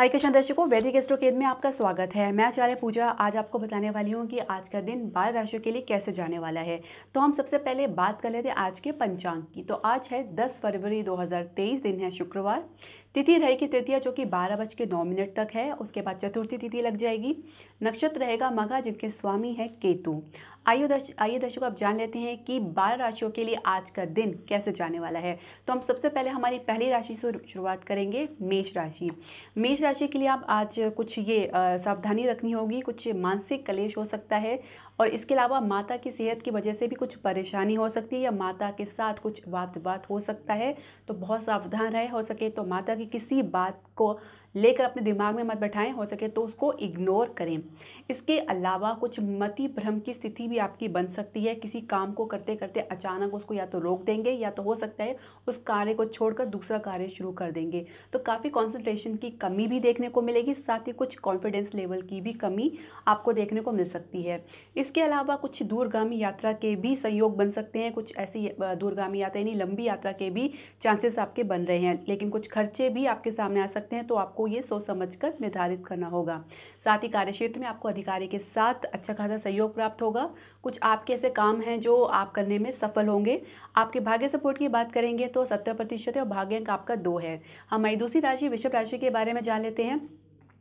हाय किशन दर्शकों वैदिक एस्ट्रोकेद में आपका स्वागत है मैं आचार्य पूजा आज आपको बताने वाली हूँ कि आज का दिन बाल राशियों के लिए कैसे जाने वाला है तो हम सबसे पहले बात कर लेते हैं आज के पंचांग की तो आज है 10 फरवरी 2023 दिन है शुक्रवार तिथि रहेगी तृतीया जो कि बारह बज के नौ मिनट तक है उसके बाद चतुर्थी तिथि लग जाएगी नक्षत्र रहेगा मघा जिनके स्वामी है केतु आइए दर्श आइए दर्शकों आप जान लेते हैं कि बारह राशियों के लिए आज का दिन कैसे जाने वाला है तो हम सबसे पहले हमारी पहली राशि से शुरुआत करेंगे मेष राशि मेष राशि के लिए आप आज कुछ ये सावधानी रखनी होगी कुछ मानसिक कलेश हो सकता है और इसके अलावा माता की सेहत की वजह से भी कुछ परेशानी हो सकती है या माता के साथ कुछ वाद विवाद हो सकता है तो बहुत सावधान रहे हो सके तो माता की किसी बात को लेकर अपने दिमाग में मत बैठाएं हो सके तो उसको इग्नोर करें इसके अलावा कुछ मति भ्रम की स्थिति भी आपकी बन सकती है किसी काम को करते करते अचानक उसको या तो रोक देंगे या तो हो सकता है उस कार्य को छोड़कर दूसरा कार्य शुरू कर देंगे तो काफ़ी कॉन्सेंट्रेशन की कमी भी देखने को मिलेगी साथ ही कुछ कॉन्फिडेंस लेवल की भी कमी आपको देखने को मिल सकती है इसके अलावा कुछ दूरगामी यात्रा के भी सहयोग बन सकते हैं कुछ ऐसी दूरगामी यात्रा यानी लंबी यात्रा के भी चांसेस आपके बन रहे हैं लेकिन कुछ खर्चे भी आपके सामने आ सकते हैं तो आपको आपको ये सोच समझ कर निर्धारित करना होगा साथ ही कार्यक्षेत्र में आपको अधिकारी के साथ अच्छा खासा सहयोग प्राप्त होगा कुछ आपके ऐसे काम हैं जो आप करने में सफल होंगे आपके भाग्य सपोर्ट की बात करेंगे तो सत्तर प्रतिशत और भाग्य अंक आपका दो है हमारी दूसरी राशि विश्व राशि के बारे में जान लेते हैं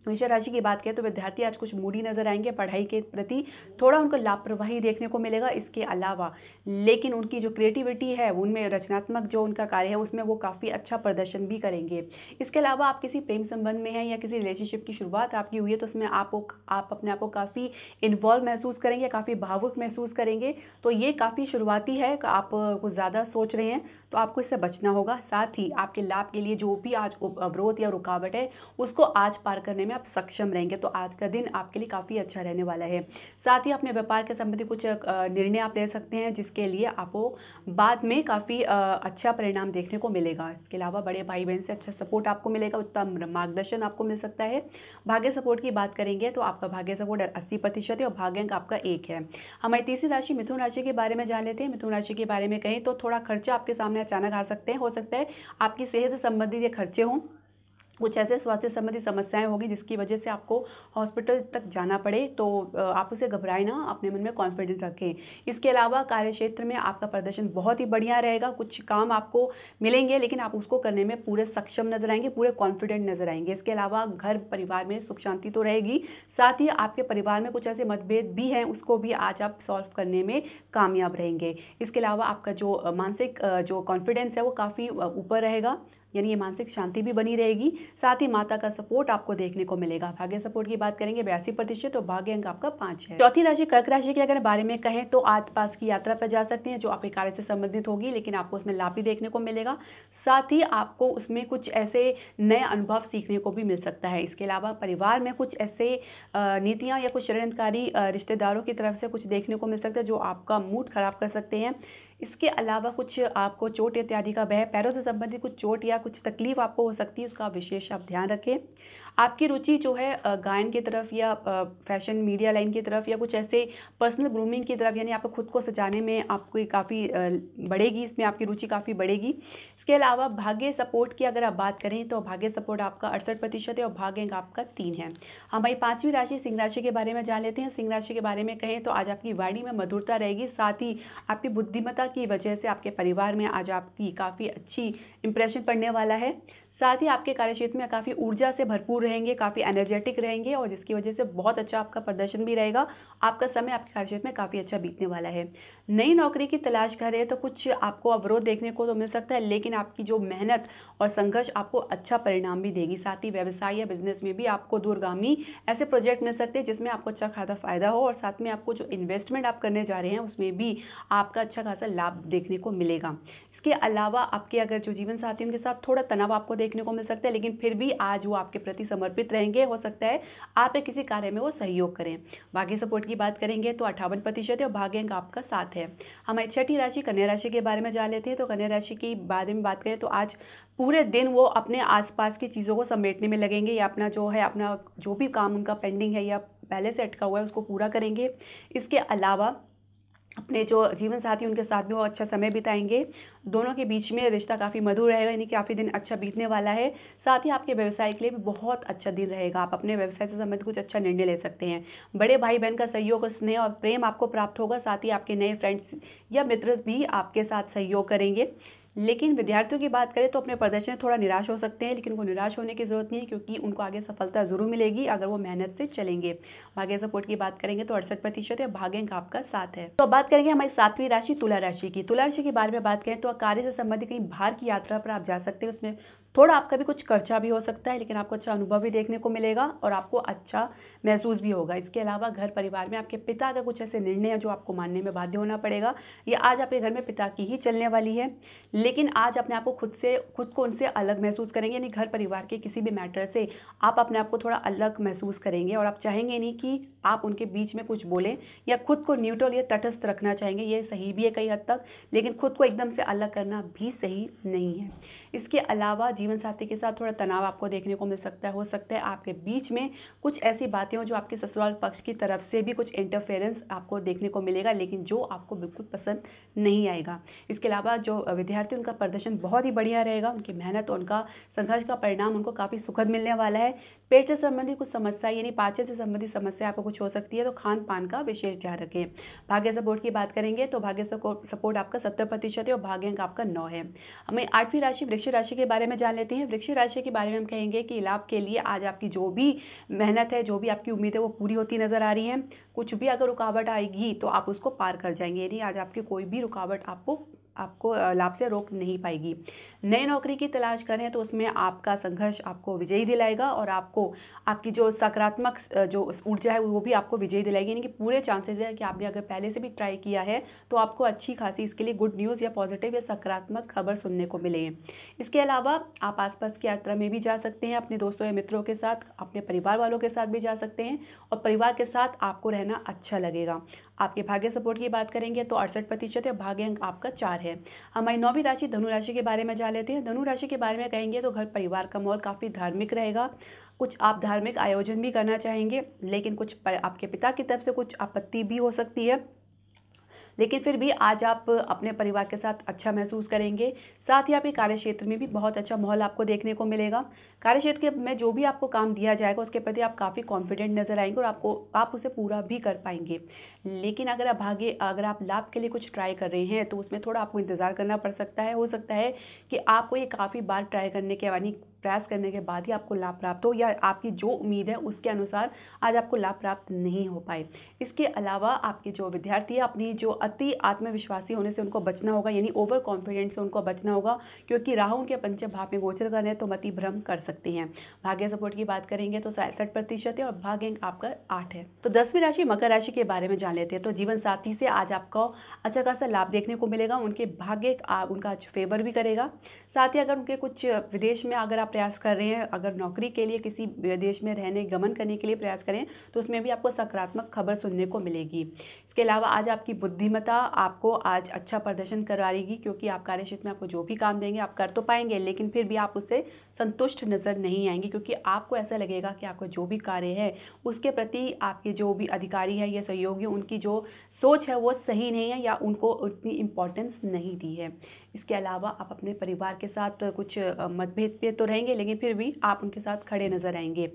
मेष राशि की बात करें तो विद्यार्थी आज कुछ मूडी नजर आएंगे पढ़ाई के प्रति थोड़ा उनको लापरवाही देखने को मिलेगा इसके अलावा लेकिन उनकी जो क्रिएटिविटी है उनमें रचनात्मक जो उनका कार्य है उसमें वो काफ़ी अच्छा प्रदर्शन भी करेंगे इसके अलावा आप किसी प्रेम संबंध में हैं या किसी रिलेशनशिप की शुरुआत आपकी हुई है तो उसमें आप, आप अपने आप को काफ़ी इन्वॉल्व महसूस करेंगे काफ़ी भावुक महसूस करेंगे तो ये काफ़ी शुरुआती है आप कुछ ज़्यादा सोच रहे हैं तो आपको इससे बचना होगा साथ ही आपके लाभ के लिए जो भी आज अवरोध या रुकावट है उसको आज पार करने में आप सक्षम रहेंगे तो आज का दिन आपके लिए काफ़ी अच्छा रहने वाला है साथ ही अपने व्यापार के संबंधी कुछ निर्णय आप ले सकते हैं जिसके लिए आपको बाद में काफ़ी अच्छा परिणाम देखने को मिलेगा इसके अलावा बड़े भाई बहन से अच्छा सपोर्ट आपको मिलेगा उत्तम मार्गदर्शन आपको मिल सकता है भाग्य सपोर्ट की बात करेंगे तो आपका भाग्य सपोर्ट अस्सी प्रतिशत है और भाग्यंक आपका एक है हमारी तीसरी राशि मिथुन राशि के बारे में जान लेते हैं मिथुन राशि के बारे में कहें तो थोड़ा खर्चा आपके सामने अचानक आ सकते हैं हो सकता है आपकी सेहत से संबंधित ये खर्चे हों कुछ ऐसे स्वास्थ्य संबंधी समस्याएं होगी जिसकी वजह से आपको हॉस्पिटल तक जाना पड़े तो आप उसे घबराए ना अपने मन में कॉन्फिडेंस रखें इसके अलावा कार्य क्षेत्र में आपका प्रदर्शन बहुत ही बढ़िया रहेगा कुछ काम आपको मिलेंगे लेकिन आप उसको करने में पूरे सक्षम नजर आएंगे पूरे कॉन्फिडेंट नजर आएंगे इसके अलावा घर परिवार में सुख शांति तो रहेगी साथ ही आपके परिवार में कुछ ऐसे मतभेद भी हैं उसको भी आज आप सॉल्व करने में कामयाब रहेंगे इसके अलावा आपका जो मानसिक जो कॉन्फिडेंस है वो काफ़ी ऊपर रहेगा यानी ये मानसिक शांति भी बनी रहेगी साथ ही माता का सपोर्ट आपको देखने को मिलेगा भाग्य सपोर्ट की बात करेंगे बयासी प्रतिशत तो भाग्य अंक आपका पाँच है चौथी राशि कर्क राशि के अगर बारे में कहें तो आसपास की यात्रा पर जा सकते हैं जो आपके कार्य से संबंधित होगी लेकिन आपको उसमें लाभ भी देखने को मिलेगा साथ ही आपको उसमें कुछ ऐसे नए अनुभव सीखने को भी मिल सकता है इसके अलावा परिवार में कुछ ऐसे नीतियाँ या कुछ षडयंत्रकारी रिश्तेदारों की तरफ से कुछ देखने को मिल सकता है जो आपका मूड खराब कर सकते हैं इसके अलावा कुछ आपको चोट इत्यादि का भय पैरों से संबंधित कुछ चोट या कुछ तकलीफ आपको हो सकती है उसका विशेष आप ध्यान रखें आपकी रुचि जो है गायन की तरफ या फैशन मीडिया लाइन की तरफ या कुछ ऐसे पर्सनल ग्रूमिंग की तरफ यानी आपको खुद को सजाने में आपकी काफ़ी बढ़ेगी इसमें आपकी रुचि काफ़ी बढ़ेगी इसके अलावा भाग्य सपोर्ट की अगर आप बात करें तो भाग्य सपोर्ट आपका अड़सठ प्रतिशत है और भाग्य आपका तीन है हमारी पाँचवीं राशि सिंह राशि के बारे में जान लेते हैं सिंह राशि के बारे में कहें तो आज आपकी वाणी में मधुरता रहेगी साथ ही आपकी बुद्धिमत्ता की वजह से आपके परिवार में आज आपकी काफ़ी अच्छी इंप्रेशन पड़ने वाला है साथ ही आपके कार्यक्षेत्र में काफ़ी ऊर्जा से भरपूर रहेंगे काफ़ी एनर्जेटिक रहेंगे और जिसकी वजह से बहुत अच्छा आपका प्रदर्शन भी रहेगा आपका समय आपके कार्यक्षेत्र में काफ़ी अच्छा बीतने वाला है नई नौकरी की तलाश कर हैं तो कुछ आपको अवरोध देखने को तो मिल सकता है लेकिन आपकी जो मेहनत और संघर्ष आपको अच्छा परिणाम भी देगी साथ ही व्यवसाय या बिजनेस में भी आपको दूरगामी ऐसे प्रोजेक्ट मिल सकते हैं जिसमें आपको अच्छा खासा फ़ायदा हो और साथ में आपको जो इन्वेस्टमेंट आप करने जा रहे हैं उसमें भी आपका अच्छा खासा लाभ देखने को मिलेगा इसके अलावा आपके अगर जो जीवन साथी उनके साथ थोड़ा तनाव आपको देखने को मिल सकता है लेकिन फिर भी आज वो आपके प्रति समर्पित रहेंगे हो सकता है आप एक किसी कार्य में वो सहयोग करें भाग्य सपोर्ट की बात करेंगे तो अट्ठावन प्रतिशत है और भाग्य अंक आपका साथ है हमारी छठी राशि कन्या राशि के बारे में जान लेते हैं तो कन्या राशि की बारे में बात करें तो आज पूरे दिन वो अपने आसपास की चीज़ों को समेटने में लगेंगे या अपना जो है अपना जो भी काम उनका पेंडिंग है या पहले से अटका हुआ है उसको पूरा करेंगे इसके अलावा अपने जो जीवन साथी उनके साथ भी वो अच्छा समय बिताएंगे दोनों के बीच में रिश्ता काफ़ी मधुर रहेगा यानी काफ़ी दिन अच्छा बीतने वाला है साथ ही आपके व्यवसाय के लिए भी बहुत अच्छा दिन रहेगा आप अपने व्यवसाय से संबंधित कुछ अच्छा निर्णय ले सकते हैं बड़े भाई बहन का सहयोग स्नेह और प्रेम आपको प्राप्त होगा साथ ही आपके नए फ्रेंड्स या मित्र भी आपके साथ सहयोग करेंगे लेकिन विद्यार्थियों की बात करें तो अपने प्रदर्शन थोड़ा निराश हो सकते हैं लेकिन उनको निराश होने की ज़रूरत नहीं है क्योंकि उनको आगे सफलता ज़रूर मिलेगी अगर वो मेहनत से चलेंगे भाग्य सपोर्ट की बात करेंगे तो अड़सठ प्रतिशत या भाग्यंक आपका साथ है तो बात करेंगे हमारी सातवीं राशि तुला राशि की तुला राशि के बारे में बात करें तो कार्य से संबंधित कहीं बाहर की यात्रा पर आप जा सकते हैं उसमें थोड़ा आपका भी कुछ खर्चा भी हो सकता है लेकिन आपको अच्छा अनुभव भी देखने को मिलेगा और आपको अच्छा महसूस भी होगा इसके अलावा घर परिवार में आपके पिता का कुछ ऐसे निर्णय है जो आपको मानने में बाध्य होना पड़ेगा ये आज आपके घर में पिता की ही चलने वाली है लेकिन आज अपने आप को खुद से खुद को उनसे अलग महसूस करेंगे यानी घर परिवार के किसी भी मैटर से आप अपने आप को थोड़ा अलग महसूस करेंगे और आप चाहेंगे नहीं कि आप उनके बीच में कुछ बोलें या खुद को न्यूट्रल या तटस्थ रखना चाहेंगे ये सही भी है कई हद तक लेकिन खुद को एकदम से अलग करना भी सही नहीं है इसके अलावा जीवन जीवन साथी के साथ थोड़ा तनाव आपको देखने को मिल सकता है हो सकता है आपके बीच में कुछ ऐसी बातें हो जो आपके ससुराल पक्ष की तरफ से भी कुछ इंटरफेरेंस आपको देखने को मिलेगा लेकिन जो आपको बिल्कुल पसंद नहीं आएगा इसके अलावा जो विद्यार्थी उनका प्रदर्शन बहुत ही बढ़िया रहेगा उनकी मेहनत और उनका संघर्ष का परिणाम उनको काफ़ी सुखद मिलने वाला है पेट से संबंधित कुछ समस्या यानी पाचन से संबंधित समस्या आपको कुछ हो सकती है तो खान पान का विशेष ध्यान रखें भाग्य सपोर्ट की बात करेंगे तो भाग्य सपोर्ट आपका सत्तर प्रतिशत है और भाग्य अंक आपका नौ है हमें आठवीं राशि वृक्ष राशि के बारे में जान जान लेते हैं वृक्ष राशि के बारे में हम कहेंगे कि लाभ के लिए आज आपकी जो भी मेहनत है जो भी आपकी उम्मीद है वो पूरी होती नज़र आ रही है कुछ भी अगर रुकावट आएगी तो आप उसको पार कर जाएंगे यानी आज आपकी कोई भी रुकावट आपको आपको लाभ से रोक नहीं पाएगी नए नौकरी की तलाश करें तो उसमें आपका संघर्ष आपको विजयी दिलाएगा और आपको आपकी जो सकारात्मक जो ऊर्जा है वो भी आपको विजयी दिलाएगी यानी कि पूरे चांसेस है कि आपने अगर पहले से भी ट्राई किया है तो आपको अच्छी खासी इसके लिए गुड न्यूज़ या पॉजिटिव या सकारात्मक खबर सुनने को मिले इसके अलावा आप आसपास की यात्रा में भी जा सकते हैं अपने दोस्तों या मित्रों के साथ अपने परिवार वालों के साथ भी जा सकते हैं और परिवार के साथ आपको रहना अच्छा लगेगा आपके भाग्य सपोर्ट की बात करेंगे तो अड़सठ प्रतिशत है भाग्य अंक आपका चार है हमारी नौवीं राशि धनु राशि के बारे में जान लेते हैं धनु राशि के बारे में कहेंगे तो घर परिवार का माहौल काफ़ी धार्मिक रहेगा कुछ आप धार्मिक आयोजन भी करना चाहेंगे लेकिन कुछ आपके पिता की तरफ से कुछ आपत्ति भी हो सकती है लेकिन फिर भी आज आप अपने परिवार के साथ अच्छा महसूस करेंगे साथ ही आपके कार्य क्षेत्र में भी बहुत अच्छा माहौल आपको देखने को मिलेगा कार्य क्षेत्र में जो भी आपको काम दिया जाएगा उसके प्रति आप काफ़ी कॉन्फिडेंट नजर आएंगे और आपको आप उसे पूरा भी कर पाएंगे लेकिन अगर आप भाग्य अगर आप लाभ के लिए कुछ ट्राई कर रहे हैं तो उसमें थोड़ा आपको इंतज़ार करना पड़ सकता है हो सकता है कि आपको ये काफ़ी बार ट्राई करने के यानी प्रयास करने के बाद ही आपको लाभ प्राप्त हो या आपकी जो उम्मीद है उसके अनुसार आज आपको लाभ प्राप्त नहीं हो पाए इसके अलावा आपके जो विद्यार्थी अपनी जो अति आत्मविश्वासी होने से उनको बचना होगा यानी ओवर कॉन्फिडेंट से उनको बचना होगा क्योंकि राहु उनके पंचम भाव में गोचर कर रहे हैं तो मति भ्रम कर सकती हैं भाग्य सपोर्ट की बात करेंगे तो सैंसठ प्रतिशत है और भाग्य आपका आठ है तो दसवीं राशि मकर राशि के बारे में जान लेते हैं तो जीवन साथी से आज आपको अच्छा खासा लाभ देखने को मिलेगा उनके भाग्य उनका फेवर अच्छा भी करेगा साथ ही अगर उनके कुछ विदेश में अगर आप प्रयास कर रहे हैं अगर नौकरी के लिए किसी विदेश में रहने गमन करने के लिए प्रयास करें तो उसमें भी आपको सकारात्मक खबर सुनने को मिलेगी इसके अलावा आज आपकी बुद्धिमत्ता बुद्धिमत्ता आपको आज अच्छा प्रदर्शन करवाएगी क्योंकि आप कार्यक्षेत्र में आपको जो भी काम देंगे आप कर तो पाएंगे लेकिन फिर भी आप उससे संतुष्ट नज़र नहीं आएंगे क्योंकि आपको ऐसा लगेगा कि आपको जो भी कार्य है उसके प्रति आपके जो भी अधिकारी है या सहयोगी उनकी जो सोच है वो सही नहीं है या उनको उतनी इम्पोर्टेंस नहीं दी है इसके अलावा आप अपने परिवार के साथ कुछ मतभेद पे तो रहेंगे लेकिन फिर भी आप उनके साथ खड़े नज़र आएंगे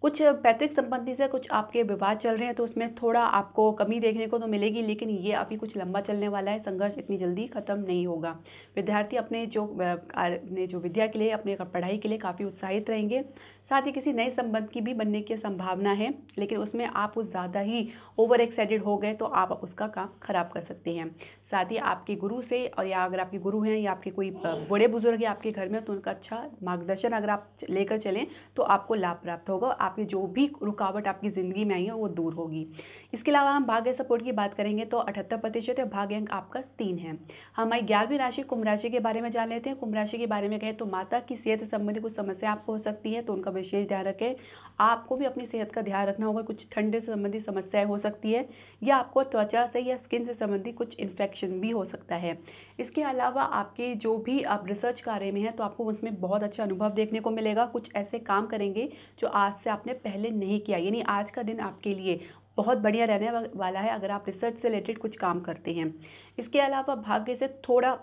कुछ पैतृक संपत्ति से कुछ आपके विवाद चल रहे हैं तो उसमें थोड़ा आपको कमी देखने को तो मिलेगी लेकिन ये अभी कुछ लंबा चलने वाला है संघर्ष इतनी जल्दी ख़त्म नहीं होगा विद्यार्थी अपने जो अपने जो विद्या के लिए अपने पढ़ाई के लिए काफ़ी उत्साहित रहेंगे साथ ही किसी नए संबंध की भी बनने की संभावना है लेकिन उसमें आप कुछ ज़्यादा ही ओवर एक्साइटेड हो गए तो आप उसका काम खराब कर सकते हैं साथ ही आपके गुरु से और या अगर आपके गुरु हैं या आपके कोई बड़े बुजुर्ग हैं आपके घर में तो उनका अच्छा मार्गदर्शन अगर आप लेकर चलें तो आपको लाभ प्राप्त होगा आपके जो भी रुकावट आपकी ज़िंदगी में आई है वो दूर होगी इसके अलावा हम भाग्य सपोर्ट की बात करेंगे तो अठहत्तर प्रतिशत भाग्य अंक आपका तीन है हमारी ग्यारहवीं राशि कुंभ राशि के बारे में जान लेते हैं कुंभ राशि के बारे में कहें तो माता की सेहत संबंधी कुछ समस्या आपको हो सकती है तो उनका विशेष ध्यान रखें आपको भी अपनी सेहत का ध्यान रखना होगा कुछ ठंडे से संबंधी समस्याएं हो सकती है या आपको त्वचा से या स्किन से संबंधी कुछ इन्फेक्शन भी हो सकता है इसके अलावा आपके जो भी आप रिसर्च कार्य में हैं तो आपको उसमें बहुत अच्छा अनुभव देखने को मिलेगा कुछ ऐसे काम करेंगे जो आज से आपने पहले नहीं किया यानी आज का दिन आपके लिए बहुत बढ़िया रहने वाला है अगर आप रिसर्च से रिलेटेड कुछ काम करते हैं इसके अलावा भाग्य से थोड़ा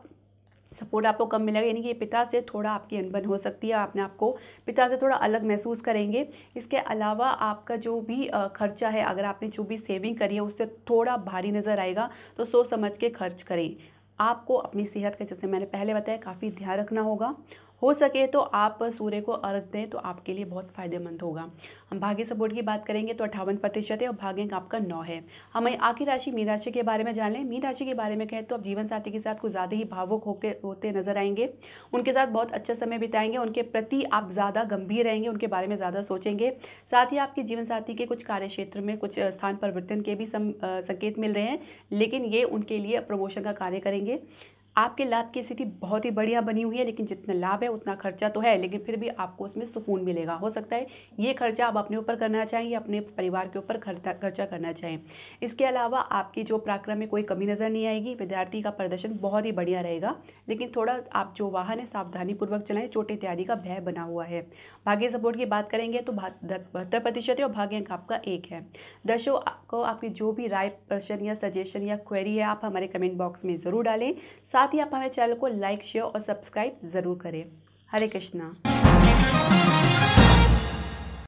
सपोर्ट आपको कम मिलेगा यानी कि पिता से थोड़ा आपकी अनबन हो सकती है आपने आपको पिता से थोड़ा अलग महसूस करेंगे इसके अलावा आपका जो भी खर्चा है अगर आपने जो भी सेविंग करी है उससे थोड़ा भारी नज़र आएगा तो सोच समझ के खर्च करें आपको अपनी सेहत का जैसे मैंने पहले बताया काफ़ी ध्यान रखना होगा हो सके तो आप सूर्य को अर्घ दें तो आपके लिए बहुत फ़ायदेमंद होगा हम भाग्य सपोर्ट की बात करेंगे तो अट्ठावन प्रतिशत है और अंक आपका नौ है हमें आखिरी राशि मीन राशि के बारे में जान लें मीन राशि के बारे में कहें तो आप जीवन साथी के साथ कुछ ज़्यादा ही भावुक होकर होते नजर आएंगे उनके साथ बहुत अच्छा समय बिताएंगे उनके प्रति आप ज़्यादा गंभीर रहेंगे उनके बारे में ज़्यादा सोचेंगे साथ ही आपके जीवन साथी के कुछ कार्य क्षेत्र में कुछ स्थान परिवर्तन के भी संकेत मिल रहे हैं लेकिन ये उनके लिए प्रमोशन का कार्य करेंगे आपके लाभ की स्थिति बहुत ही बढ़िया बनी हुई है लेकिन जितना लाभ है उतना खर्चा तो है लेकिन फिर भी आपको उसमें सुकून मिलेगा हो सकता है ये खर्चा आप अपने ऊपर करना चाहें या अपने परिवार के ऊपर खर्चा करना चाहें इसके अलावा आपकी जो प्राक्रम में कोई कमी नज़र नहीं आएगी विद्यार्थी का प्रदर्शन बहुत ही बढ़िया रहेगा लेकिन थोड़ा आप जो वाहन है सावधानीपूर्वक चलाएं चोटे इत्यादि का भय बना हुआ है भाग्य सपोर्ट की बात करेंगे तो बहत्तर प्रतिशत है और भाग्य अंक आपका एक है दर्शकों को आपकी जो भी राय प्रश्न या सजेशन या क्वेरी है आप हमारे कमेंट बॉक्स में ज़रूर डालें साथ साथ ही आप हमारे चैनल को लाइक शेयर और सब्सक्राइब ज़रूर करें हरे कृष्णा